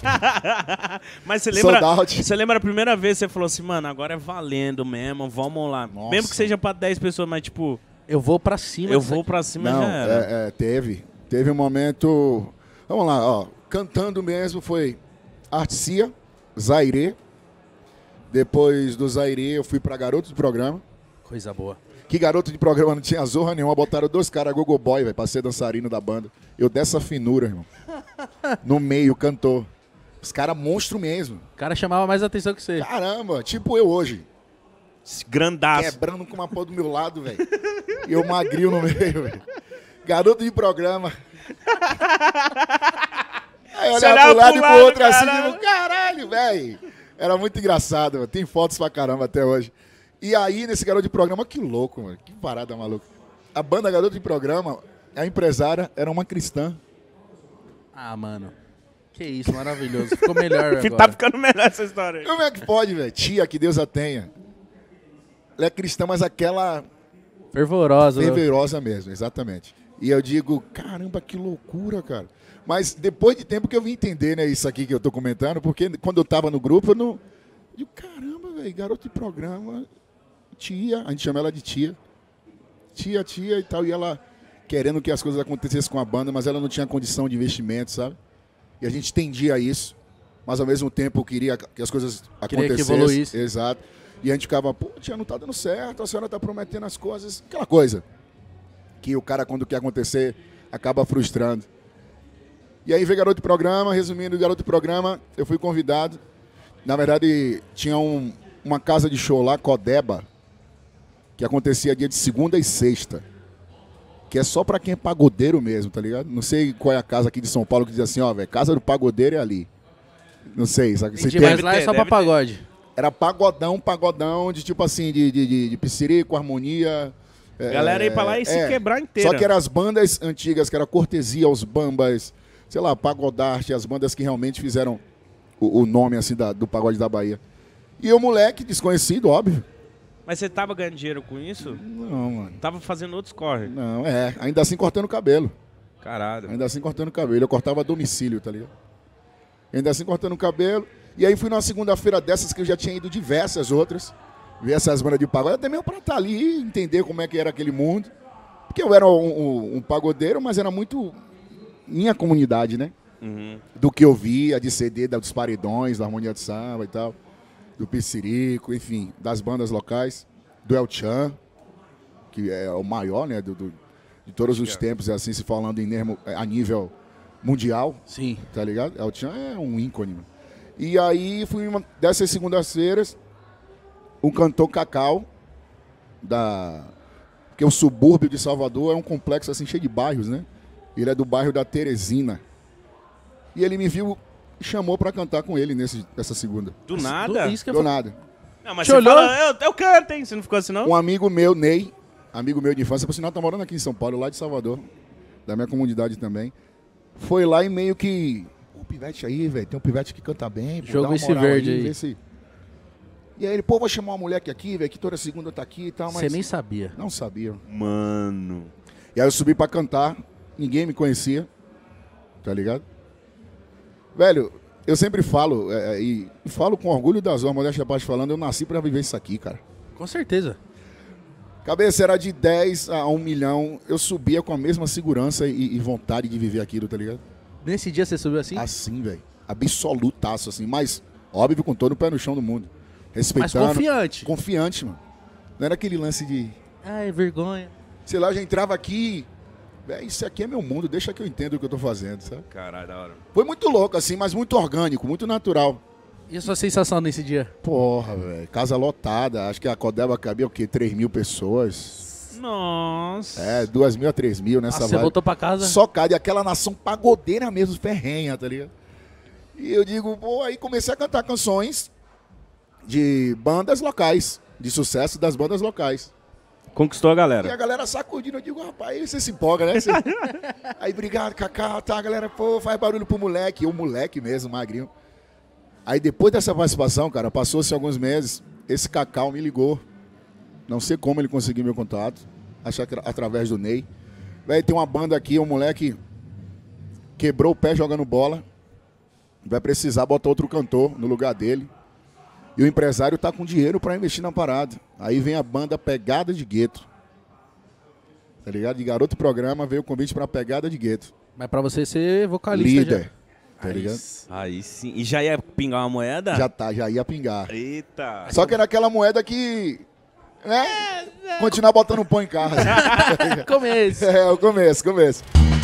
Mas você lembra, você lembra a primeira vez que você falou assim, mano, agora é valendo mesmo, vamos lá. Nossa. Mesmo que seja pra 10 pessoas, mas tipo... Eu vou pra cima. Eu vou pra cima Não, já era. É, é, teve. Teve um momento... Vamos lá, ó. Cantando mesmo foi Articia, Zaire. Depois do Zaire eu fui pra Garoto do Programa. Coisa boa. Que garoto de programa não tinha zorra nenhuma. Botaram dois caras gogo boy, velho, pra ser dançarino da banda. Eu dessa finura, irmão. No meio, cantor. Os caras monstro mesmo. O cara chamava mais atenção que você. Caramba, tipo eu hoje. Grandaço. Quebrando com uma porra do meu lado, velho. e eu magrio no meio, velho. Garoto de programa. Aí olhava pro lado e pro outro assim, tipo, caralho, velho. Era muito engraçado, mano. Tem fotos pra caramba até hoje. E aí, nesse garoto de programa, que louco, mano. Que parada maluca. A banda Garoto de Programa, a empresária era uma cristã. Ah, mano. Que isso, maravilhoso. Ficou melhor tá agora. tá ficando melhor essa história aí. Como é que pode, velho? Tia, que Deus a tenha. Ela é cristã, mas aquela... Fervorosa. Né? Fervorosa mesmo, exatamente. E eu digo, caramba, que loucura, cara. Mas depois de tempo que eu vim entender, né, isso aqui que eu tô comentando, porque quando eu tava no grupo, eu não... Eu digo, caramba, velho, garoto de programa, tia, a gente chama ela de tia. Tia, tia e tal, e ela querendo que as coisas acontecessem com a banda, mas ela não tinha condição de investimento, sabe? E a gente tendia a isso, mas ao mesmo tempo queria que as coisas acontecessem. Que evoluísse. Exato. E a gente ficava, pô, tia, não tá dando certo, a senhora tá prometendo as coisas. Aquela coisa que o cara, quando quer acontecer, acaba frustrando. E aí veio Garoto de Programa, resumindo, Garoto de Programa, eu fui convidado. Na verdade, tinha um, uma casa de show lá, Codeba, que acontecia dia de segunda e sexta que é só para quem é pagodeiro mesmo, tá ligado? Não sei qual é a casa aqui de São Paulo que diz assim, ó, velho, casa do pagodeiro é ali. Não sei, sabe? Você Entendi, mas lá é só pra pagode. Era pagodão, pagodão de tipo assim, de, de, de, de psirico, harmonia. É, Galera é, ia pra lá e é, se quebrar inteira. Só que eram as bandas antigas, que era cortesia, os bambas, sei lá, pagodarte, as bandas que realmente fizeram o, o nome assim da, do pagode da Bahia. E o moleque, desconhecido, óbvio mas você tava ganhando dinheiro com isso? Não, mano. Tava fazendo outros corre. Não, é. Ainda assim cortando o cabelo. Caralho. Ainda assim cortando o cabelo. Eu cortava a domicílio, tá ligado? Ainda assim cortando o cabelo. E aí fui numa segunda-feira dessas que eu já tinha ido diversas outras. Ver essas bandas de pagode. Até mesmo pra estar tá ali entender como é que era aquele mundo. Porque eu era um, um, um pagodeiro, mas era muito minha comunidade, né? Uhum. Do que eu via de CD, dos paredões, da harmonia de samba e tal do Pissirico, enfim, das bandas locais, do El Chan, que é o maior, né, do, do de todos os é. tempos, é assim, se falando em é, a nível mundial. Sim. Tá ligado? El Chan é um ícone. Mano. E aí, fui uma dessas segundas-feiras, o cantor Cacau, da... é o subúrbio de Salvador é um complexo, assim, cheio de bairros, né? Ele é do bairro da Teresina. E ele me viu chamou pra cantar com ele nesse, nessa segunda. Do nada? Do, isso que eu Do nada. Não, mas Te você olhou? Fala, eu, eu canto, hein? Você não ficou assim, não? Um amigo meu, Ney, amigo meu de infância, por sinal, tá morando aqui em São Paulo, lá de Salvador, da minha comunidade também. Foi lá e meio que. O pivete aí, velho, tem um pivete que canta bem. Pô, Joga esse verde aí. aí. E aí ele, pô, vou chamar uma que aqui, velho, que toda segunda tá aqui e tal, mas. Você nem sabia. Não sabia. Mano. E aí eu subi pra cantar, ninguém me conhecia, tá ligado? Velho, eu sempre falo, é, é, e falo com orgulho das zona, modéstia parte falando, eu nasci para viver isso aqui, cara. Com certeza. Cabeça era de 10 a 1 milhão, eu subia com a mesma segurança e, e vontade de viver aquilo, tá ligado? Nesse dia você subiu assim? Assim, velho. Absolutaço, assim. Mas, óbvio, com todo o pé no chão do mundo. Respeitando. Mas confiante. Confiante, mano. Não era aquele lance de. Ai, vergonha. Sei lá, já entrava aqui, é, isso aqui é meu mundo, deixa que eu entenda o que eu tô fazendo, sabe? Caralho, da hora. Foi muito louco, assim, mas muito orgânico, muito natural. E a sua sensação nesse dia? Porra, velho, casa lotada. Acho que a Codeba cabia o quê? 3 mil pessoas. Nossa. É, 2 mil a 3 mil nessa ah, Você vibe. voltou pra casa? Só cara, e aquela nação pagodeira mesmo, ferrenha, tá ligado? E eu digo, pô, aí comecei a cantar canções de bandas locais, de sucesso das bandas locais. Conquistou a galera. E a galera sacudindo, eu digo, rapaz, aí você se empolga, né? Você... aí, obrigado, Cacá, tá, a galera, pô, faz barulho pro moleque, o moleque mesmo, magrinho. Aí depois dessa participação, cara, passou-se alguns meses, esse Cacau me ligou. Não sei como ele conseguiu meu contato, acho que através do Ney. Véi, tem uma banda aqui, um moleque quebrou o pé jogando bola. Vai precisar botar outro cantor no lugar dele. E o empresário está com dinheiro para investir na parada. Aí vem a banda Pegada de Gueto. Tá ligado? De garoto programa veio o convite para Pegada de Gueto. Mas para você ser vocalista. Líder. Já. Tá aí, ligado? Aí sim. E já ia pingar uma moeda? Já tá, já ia pingar. Eita. Só que era aquela moeda que. Né? É, é. Continuar botando pão em casa. começo. É, o começo, começo.